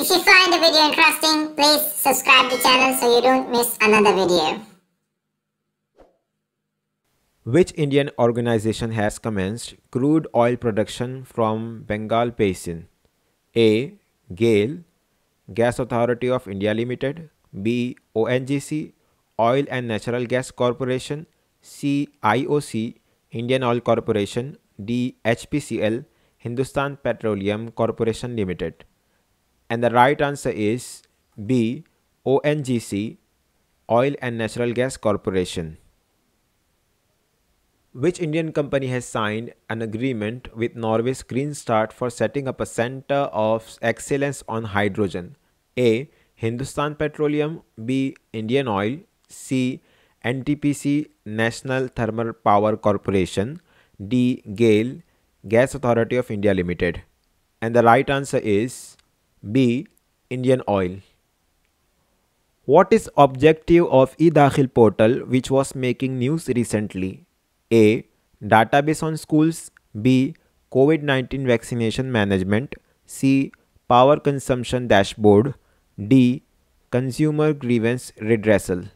If you find the video interesting, please subscribe the channel so you don't miss another video. Which Indian organization has commenced crude oil production from Bengal Basin? A. GAIL Gas Authority of India Limited B. ONGC Oil and Natural Gas Corporation C. IOC Indian Oil Corporation D. HPCL Hindustan Petroleum Corporation Limited and the right answer is B ONGC Oil and Natural Gas Corporation. Which Indian company has signed an agreement with Norway's Green Start for setting up a center of excellence on hydrogen? A. Hindustan Petroleum, B. Indian Oil, C. NTPC National Thermal Power Corporation, D. GAIL, Gas Authority of India Limited. And the right answer is B. Indian Oil. What is objective of eDakhil portal which was making news recently? A. Database on schools. B. COVID-19 vaccination management. C. Power consumption dashboard. D. Consumer grievance redressal.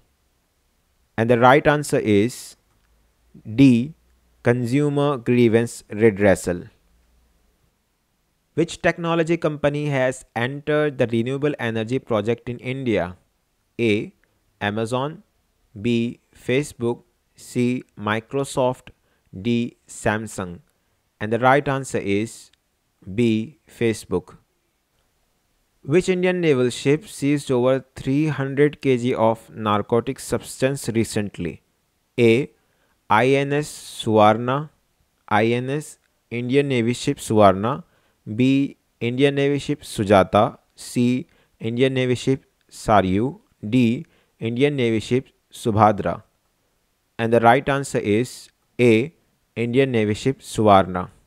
And the right answer is D. Consumer grievance redressal. Which technology company has entered the renewable energy project in India? A. Amazon B. Facebook C. Microsoft D. Samsung And the right answer is B. Facebook which Indian naval ship seized over 300 kg of narcotic substance recently? A. INS Suvarna INS Indian Navy ship Suvarna B Indian Navy ship Sujata C Indian Navy ship Sarayu D Indian Navy ship Subhadra and the right answer is A Indian Navy ship सुवारना